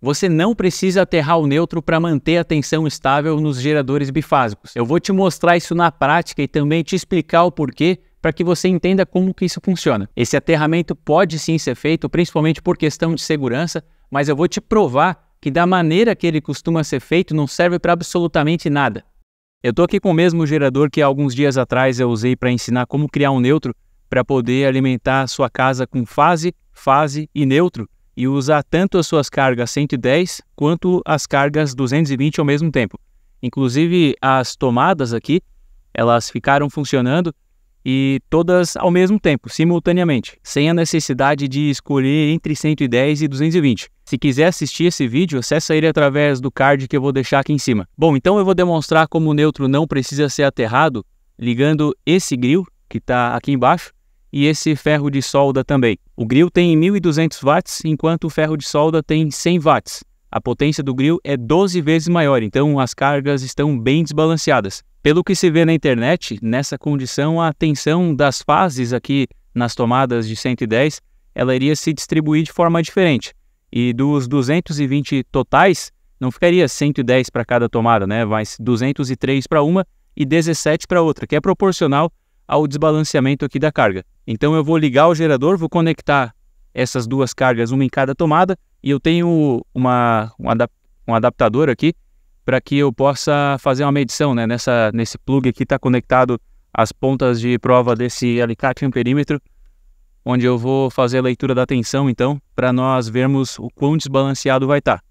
Você não precisa aterrar o neutro para manter a tensão estável nos geradores bifásicos. Eu vou te mostrar isso na prática e também te explicar o porquê para que você entenda como que isso funciona. Esse aterramento pode sim ser feito, principalmente por questão de segurança, mas eu vou te provar que da maneira que ele costuma ser feito não serve para absolutamente nada. Eu estou aqui com o mesmo gerador que alguns dias atrás eu usei para ensinar como criar um neutro para poder alimentar a sua casa com fase, fase e neutro e usar tanto as suas cargas 110 quanto as cargas 220 ao mesmo tempo. Inclusive as tomadas aqui, elas ficaram funcionando e todas ao mesmo tempo, simultaneamente, sem a necessidade de escolher entre 110 e 220. Se quiser assistir esse vídeo, acessa ele através do card que eu vou deixar aqui em cima. Bom, então eu vou demonstrar como o neutro não precisa ser aterrado ligando esse grill que está aqui embaixo e esse ferro de solda também. O grill tem 1200 watts, enquanto o ferro de solda tem 100 watts. A potência do grill é 12 vezes maior, então as cargas estão bem desbalanceadas. Pelo que se vê na internet, nessa condição a tensão das fases aqui nas tomadas de 110, ela iria se distribuir de forma diferente. E dos 220 totais, não ficaria 110 para cada tomada, né? Mas 203 para uma e 17 para outra, que é proporcional ao desbalanceamento aqui da carga. Então eu vou ligar o gerador, vou conectar essas duas cargas, uma em cada tomada, e eu tenho uma, um, adaptador aqui para que eu possa fazer uma medição, né? Nessa, nesse plug aqui está conectado as pontas de prova desse alicate amperímetro, onde eu vou fazer a leitura da tensão, então, para nós vermos o quão desbalanceado vai estar. Tá.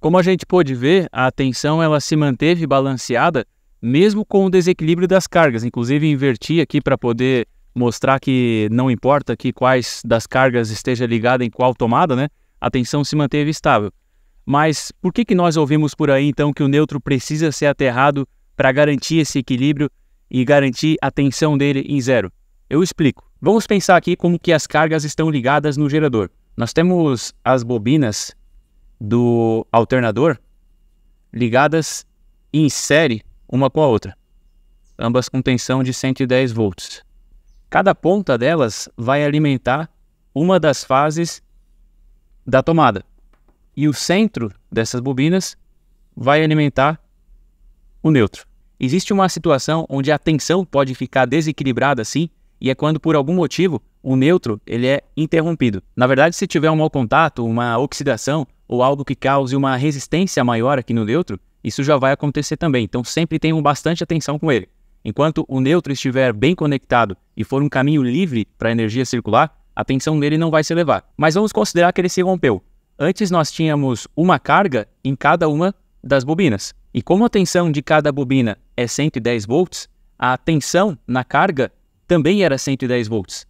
Como a gente pôde ver, a tensão ela se manteve balanceada mesmo com o desequilíbrio das cargas. Inclusive inverti aqui para poder mostrar que não importa que quais das cargas esteja ligada em qual tomada, né? A tensão se manteve estável. Mas por que que nós ouvimos por aí então que o neutro precisa ser aterrado para garantir esse equilíbrio e garantir a tensão dele em zero? Eu explico. Vamos pensar aqui como que as cargas estão ligadas no gerador. Nós temos as bobinas do alternador ligadas em série uma com a outra, ambas com tensão de 110 volts. Cada ponta delas vai alimentar uma das fases da tomada, e o centro dessas bobinas vai alimentar o neutro. Existe uma situação onde a tensão pode ficar desequilibrada assim e é quando por algum motivo o neutro ele é interrompido. Na verdade, se tiver um mau contato, uma oxidação ou algo que cause uma resistência maior aqui no neutro, isso já vai acontecer também. Então sempre tenham bastante atenção com ele. Enquanto o neutro estiver bem conectado e for um caminho livre para a energia circular, a tensão nele não vai se elevar. Mas vamos considerar que ele se rompeu. Antes nós tínhamos uma carga em cada uma das bobinas. E como a tensão de cada bobina é 110 volts, a tensão na carga também era 110 volts.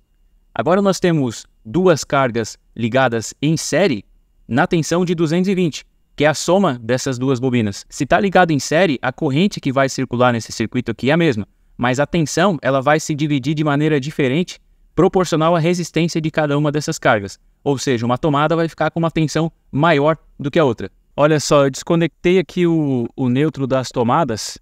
Agora nós temos duas cargas ligadas em série na tensão de 220, que é a soma dessas duas bobinas. Se está ligado em série, a corrente que vai circular nesse circuito aqui é a mesma, mas a tensão ela vai se dividir de maneira diferente proporcional à resistência de cada uma dessas cargas. Ou seja, uma tomada vai ficar com uma tensão maior do que a outra. Olha só, eu desconectei aqui o, o neutro das tomadas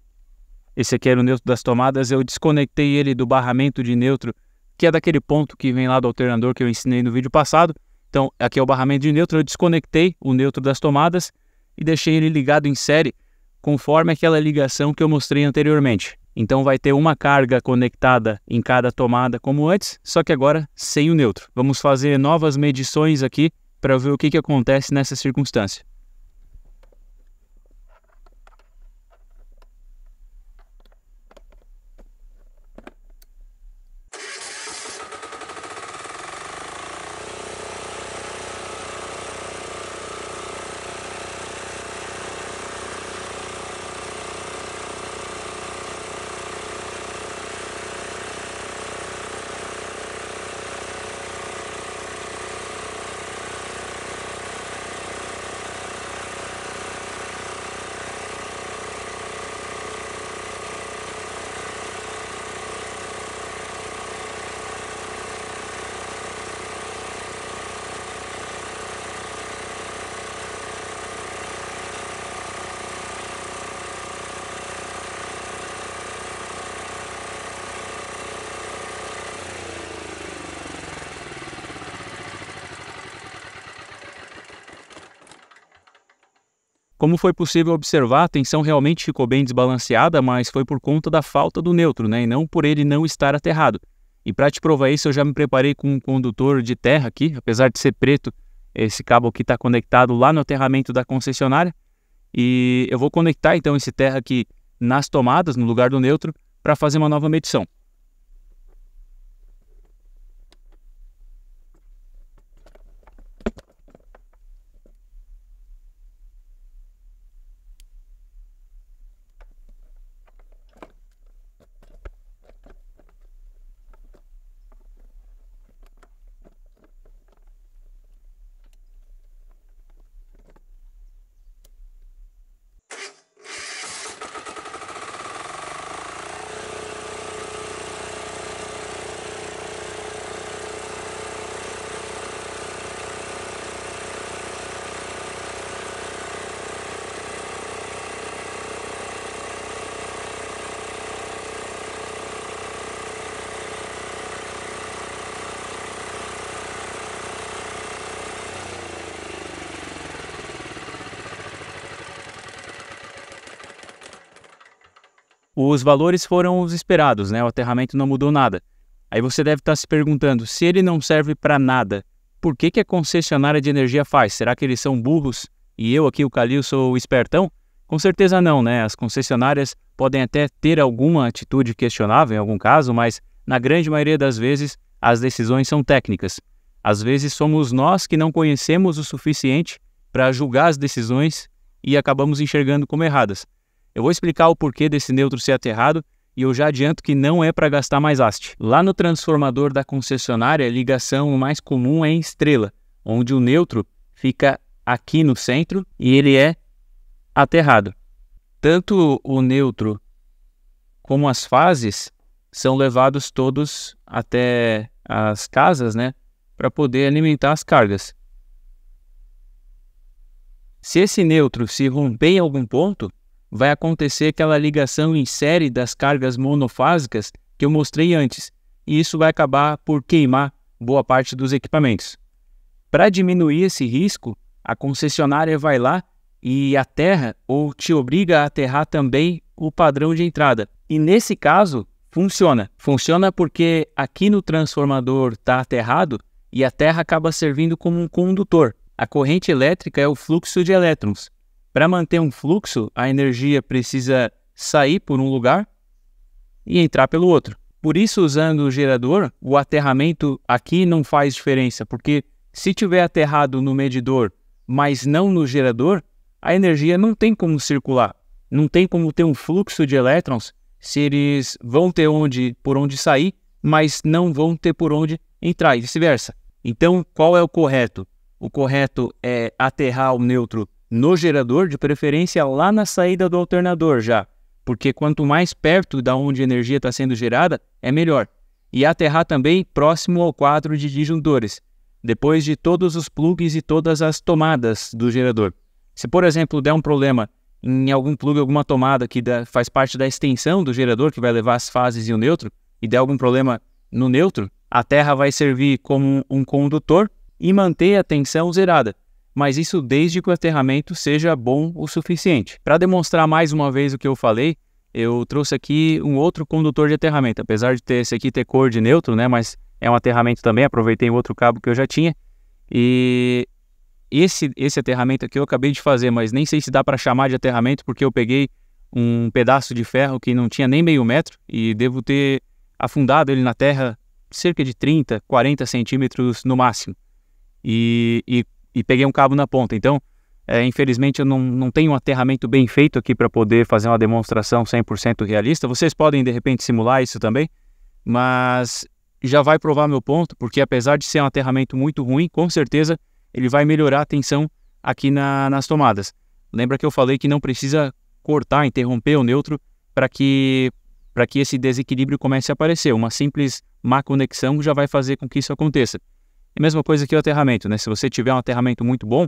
esse aqui era o neutro das tomadas, eu desconectei ele do barramento de neutro, que é daquele ponto que vem lá do alternador que eu ensinei no vídeo passado. Então, aqui é o barramento de neutro, eu desconectei o neutro das tomadas e deixei ele ligado em série, conforme aquela ligação que eu mostrei anteriormente. Então vai ter uma carga conectada em cada tomada como antes, só que agora sem o neutro. Vamos fazer novas medições aqui para ver o que, que acontece nessa circunstância. Como foi possível observar, a tensão realmente ficou bem desbalanceada, mas foi por conta da falta do neutro, né, e não por ele não estar aterrado. E para te provar isso, eu já me preparei com um condutor de terra aqui, apesar de ser preto, esse cabo aqui está conectado lá no aterramento da concessionária. E eu vou conectar então esse terra aqui nas tomadas, no lugar do neutro, para fazer uma nova medição. os valores foram os esperados, né? O aterramento não mudou nada. Aí você deve estar tá se perguntando, se ele não serve para nada, por que, que a concessionária de energia faz? Será que eles são burros e eu aqui, o Calil, sou o espertão? Com certeza não, né? As concessionárias podem até ter alguma atitude questionável em algum caso, mas na grande maioria das vezes as decisões são técnicas. Às vezes somos nós que não conhecemos o suficiente para julgar as decisões e acabamos enxergando como erradas. Eu vou explicar o porquê desse neutro ser aterrado e eu já adianto que não é para gastar mais haste. Lá no transformador da concessionária, a ligação mais comum é em estrela, onde o neutro fica aqui no centro e ele é aterrado. Tanto o neutro como as fases são levados todos até as casas, né, para poder alimentar as cargas. Se esse neutro se romper em algum ponto, vai acontecer aquela ligação em série das cargas monofásicas que eu mostrei antes, e isso vai acabar por queimar boa parte dos equipamentos. Para diminuir esse risco, a concessionária vai lá e aterra ou te obriga a aterrar também o padrão de entrada. E nesse caso, funciona. Funciona porque aqui no transformador está aterrado e a terra acaba servindo como um condutor. A corrente elétrica é o fluxo de elétrons. Para manter um fluxo, a energia precisa sair por um lugar e entrar pelo outro. Por isso, usando o gerador, o aterramento aqui não faz diferença, porque se tiver aterrado no medidor, mas não no gerador, a energia não tem como circular, não tem como ter um fluxo de elétrons se eles vão ter onde por onde sair, mas não vão ter por onde entrar e vice-versa. Então, qual é o correto? O correto é aterrar o neutro no gerador, de preferência lá na saída do alternador já, porque quanto mais perto da onde a energia está sendo gerada, é melhor. E aterrar também próximo ao quadro de disjuntores, depois de todos os plugs e todas as tomadas do gerador. Se, por exemplo, der um problema em algum plug, alguma tomada que dá, faz parte da extensão do gerador, que vai levar as fases e o neutro, e der algum problema no neutro, a terra vai servir como um condutor e manter a tensão zerada mas isso desde que o aterramento seja bom o suficiente. Para demonstrar mais uma vez o que eu falei, eu trouxe aqui um outro condutor de aterramento, apesar de ter esse aqui ter cor de neutro, né, mas é um aterramento também, aproveitei o outro cabo que eu já tinha. E esse esse aterramento aqui eu acabei de fazer, mas nem sei se dá para chamar de aterramento porque eu peguei um pedaço de ferro que não tinha nem meio metro e devo ter afundado ele na terra cerca de 30, 40 centímetros no máximo. E, e e peguei um cabo na ponta. Então, é, infelizmente, eu não, não tenho um aterramento bem feito aqui para poder fazer uma demonstração 100% realista. Vocês podem, de repente, simular isso também, mas já vai provar meu ponto, porque apesar de ser um aterramento muito ruim, com certeza ele vai melhorar a tensão aqui na, nas tomadas. Lembra que eu falei que não precisa cortar, interromper o neutro para que, para que esse desequilíbrio comece a aparecer. Uma simples má conexão já vai fazer com que isso aconteça mesma coisa aqui o aterramento, né? Se você tiver um aterramento muito bom,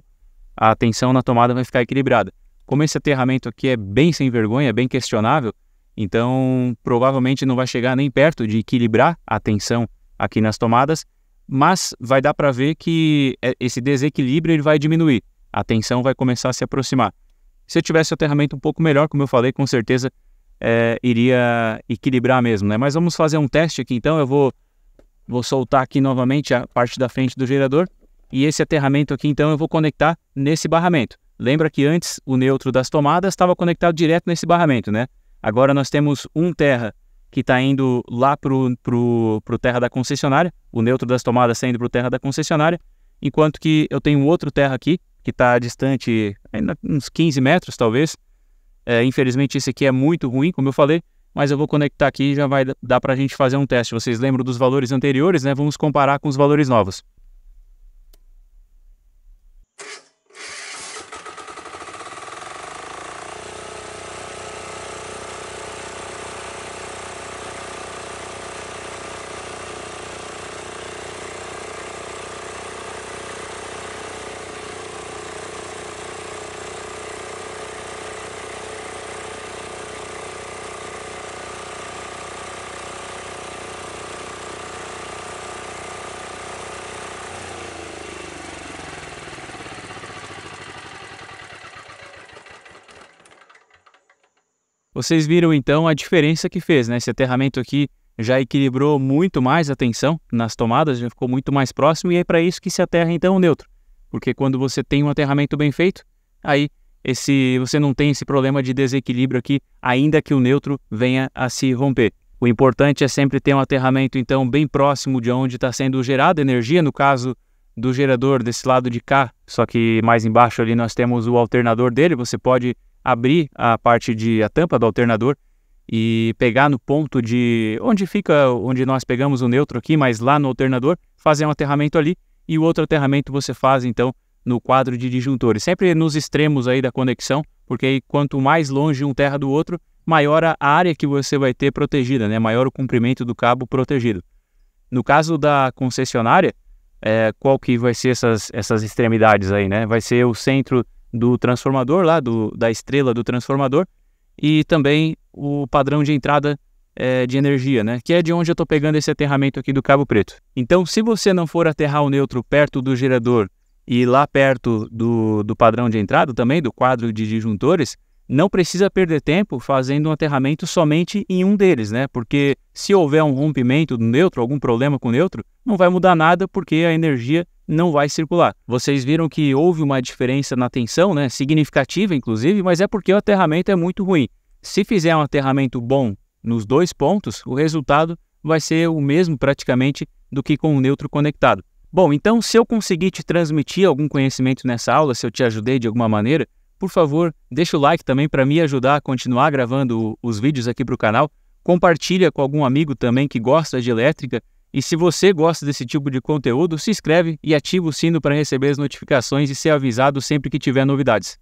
a tensão na tomada vai ficar equilibrada. Como esse aterramento aqui é bem sem vergonha, é bem questionável, então provavelmente não vai chegar nem perto de equilibrar a tensão aqui nas tomadas, mas vai dar para ver que é, esse desequilíbrio ele vai diminuir, a tensão vai começar a se aproximar. Se eu tivesse o aterramento um pouco melhor, como eu falei, com certeza é, iria equilibrar mesmo, né? Mas vamos fazer um teste aqui então, eu vou Vou soltar aqui novamente a parte da frente do gerador e esse aterramento aqui então eu vou conectar nesse barramento. Lembra que antes o neutro das tomadas estava conectado direto nesse barramento, né? Agora nós temos um terra que está indo lá para o terra da concessionária, o neutro das tomadas está indo para o terra da concessionária, enquanto que eu tenho outro terra aqui que está distante ainda uns 15 metros talvez. É, infelizmente esse aqui é muito ruim, como eu falei, mas eu vou conectar aqui e já vai dar para a gente fazer um teste. Vocês lembram dos valores anteriores, né? Vamos comparar com os valores novos. Vocês viram então a diferença que fez, né? Esse aterramento aqui já equilibrou muito mais a tensão nas tomadas, já ficou muito mais próximo e é para isso que se aterra então o neutro. Porque quando você tem um aterramento bem feito, aí esse você não tem esse problema de desequilíbrio aqui, ainda que o neutro venha a se romper. O importante é sempre ter um aterramento então bem próximo de onde está sendo gerada energia, no caso do gerador desse lado de cá, só que mais embaixo ali nós temos o alternador dele, você pode abrir a parte de a tampa do alternador e pegar no ponto de onde fica, onde nós pegamos o neutro aqui, mas lá no alternador, fazer um aterramento ali e o outro aterramento você faz então no quadro de disjuntores, sempre nos extremos aí da conexão, porque aí quanto mais longe um terra do outro, maior a área que você vai ter protegida, né? Maior o comprimento do cabo protegido. No caso da concessionária, é, qual que vai ser essas, essas extremidades aí, né? Vai ser o centro do transformador lá, do, da estrela do transformador, e também o padrão de entrada é, de energia, né? Que é de onde eu estou pegando esse aterramento aqui do cabo preto. Então, se você não for aterrar o neutro perto do gerador e lá perto do, do padrão de entrada também, do quadro de disjuntores, não precisa perder tempo fazendo um aterramento somente em um deles, né? Porque se houver um rompimento do neutro, algum problema com o neutro, não vai mudar nada porque a energia não vai circular. Vocês viram que houve uma diferença na tensão, né? Significativa, inclusive, mas é porque o aterramento é muito ruim. Se fizer um aterramento bom nos dois pontos, o resultado vai ser o mesmo praticamente do que com o neutro conectado. Bom, então se eu conseguir te transmitir algum conhecimento nessa aula, se eu te ajudei de alguma maneira, por favor, deixa o like também para me ajudar a continuar gravando os vídeos aqui para o canal. Compartilha com algum amigo também que gosta de elétrica. E se você gosta desse tipo de conteúdo, se inscreve e ativa o sino para receber as notificações e ser avisado sempre que tiver novidades.